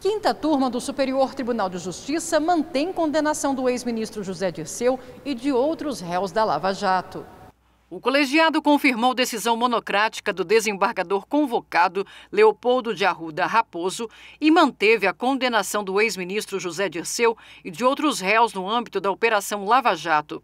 Quinta turma do Superior Tribunal de Justiça mantém condenação do ex-ministro José Dirceu e de outros réus da Lava Jato. O colegiado confirmou decisão monocrática do desembargador convocado Leopoldo de Arruda Raposo e manteve a condenação do ex-ministro José Dirceu e de outros réus no âmbito da Operação Lava Jato.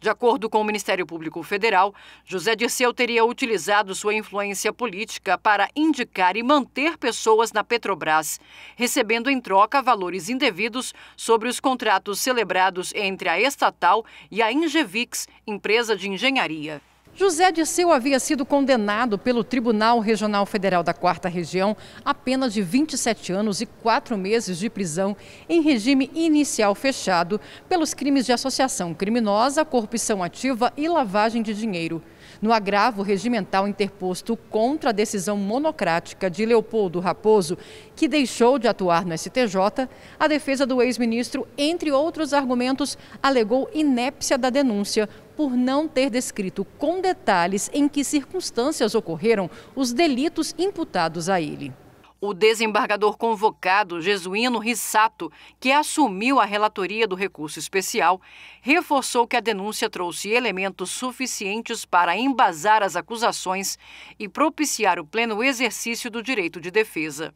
De acordo com o Ministério Público Federal, José Dirceu teria utilizado sua influência política para indicar e manter pessoas na Petrobras, recebendo em troca valores indevidos sobre os contratos celebrados entre a estatal e a Ingevix, empresa de engenharia. José Dirceu havia sido condenado pelo Tribunal Regional Federal da Quarta Região a pena de 27 anos e 4 meses de prisão em regime inicial fechado pelos crimes de associação criminosa, corrupção ativa e lavagem de dinheiro. No agravo regimental interposto contra a decisão monocrática de Leopoldo Raposo, que deixou de atuar no STJ, a defesa do ex-ministro, entre outros argumentos, alegou inépcia da denúncia por não ter descrito com detalhes em que circunstâncias ocorreram os delitos imputados a ele. O desembargador convocado, Jesuíno Rissato, que assumiu a relatoria do recurso especial, reforçou que a denúncia trouxe elementos suficientes para embasar as acusações e propiciar o pleno exercício do direito de defesa.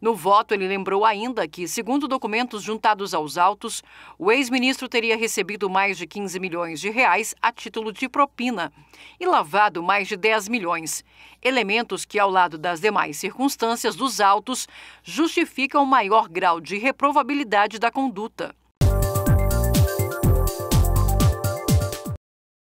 No voto, ele lembrou ainda que, segundo documentos juntados aos autos, o ex-ministro teria recebido mais de 15 milhões de reais a título de propina e lavado mais de 10 milhões. Elementos que, ao lado das demais circunstâncias dos autos, justificam o maior grau de reprovabilidade da conduta.